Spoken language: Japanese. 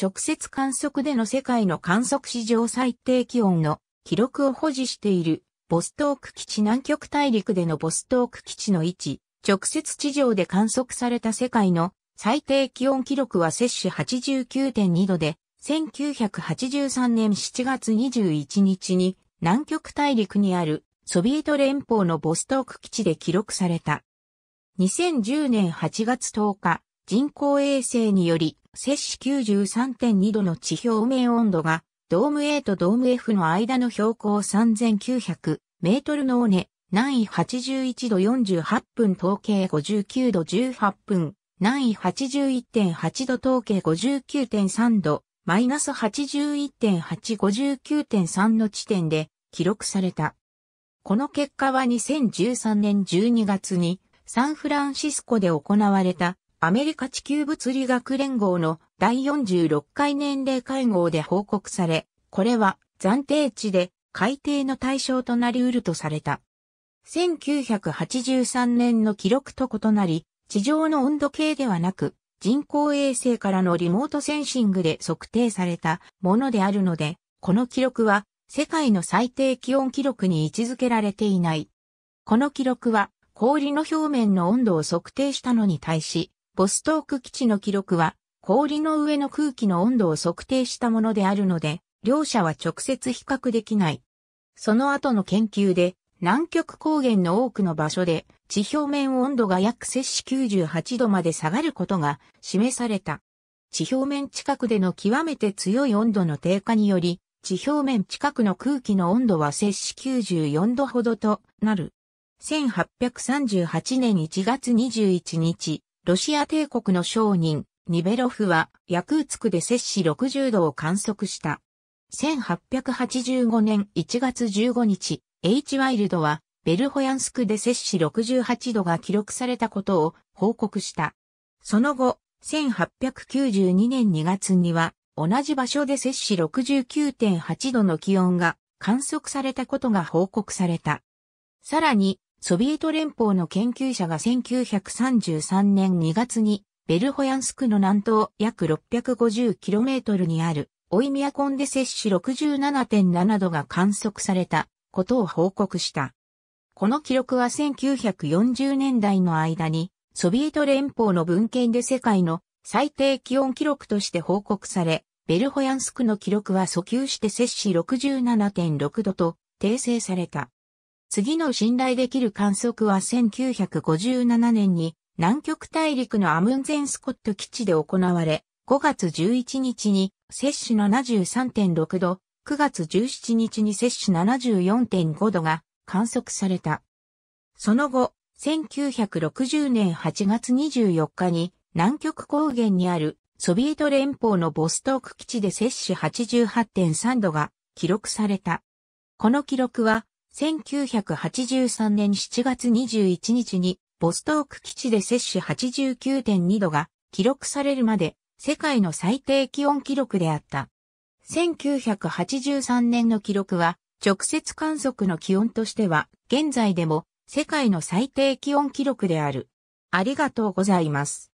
直接観測での世界の観測史上最低気温の記録を保持している、ボストーク基地南極大陸でのボストーク基地の位置、直接地上で観測された世界の最低気温記録は摂氏89.2度で、1983年7月21日に南極大陸にあるソビエト連邦のボストーク基地で記録された。2010年8月10日、人工衛星により、摂氏93.2度の地表面温度が、ドーム A とドーム F の間の標高3900メートルの尾根、南緯81度48分統計59度18分、南緯81.8度統計59.3度、マイナス81.859.3の地点で記録された。この結果は2013年12月にサンフランシスコで行われたアメリカ地球物理学連合の第46回年齢会合で報告され、これは暫定値で改定の対象となり得るとされた。1983年の記録と異なり、地上の温度計ではなく、人工衛星からのリモートセンシングで測定されたものであるので、この記録は世界の最低気温記録に位置づけられていない。この記録は氷の表面の温度を測定したのに対し、ボストーク基地の記録は、氷の上の空気の温度を測定したものであるので、両者は直接比較できない。その後の研究で、南極高原の多くの場所で、地表面温度が約摂氏98度まで下がることが示された。地表面近くでの極めて強い温度の低下により、地表面近くの空気の温度は摂氏94度ほどとなる。1838年1月21日、ロシア帝国の商人、ニベロフは、ヤクーツクで摂氏60度を観測した。1885年1月15日、H ワイルドは、ベルホヤンスクで摂氏68度が記録されたことを報告した。その後、1892年2月には、同じ場所で摂氏69.8度の気温が観測されたことが報告された。さらに、ソビエト連邦の研究者が1933年2月にベルホヤンスクの南東約 650km にあるオイミヤコンで摂氏67.7度が観測されたことを報告した。この記録は1940年代の間にソビエト連邦の文献で世界の最低気温記録として報告され、ベルホヤンスクの記録は訴求して摂氏67.6度と訂正された。次の信頼できる観測は1957年に南極大陸のアムンゼンスコット基地で行われ、5月11日に摂取73.6度、9月17日に摂取74.5度が観測された。その後、1960年8月24日に南極高原にあるソビエト連邦のボストーク基地で摂取88.3度が記録された。この記録は1983年7月21日にボストーク基地で摂氏89.2度が記録されるまで世界の最低気温記録であった。1983年の記録は直接観測の気温としては現在でも世界の最低気温記録である。ありがとうございます。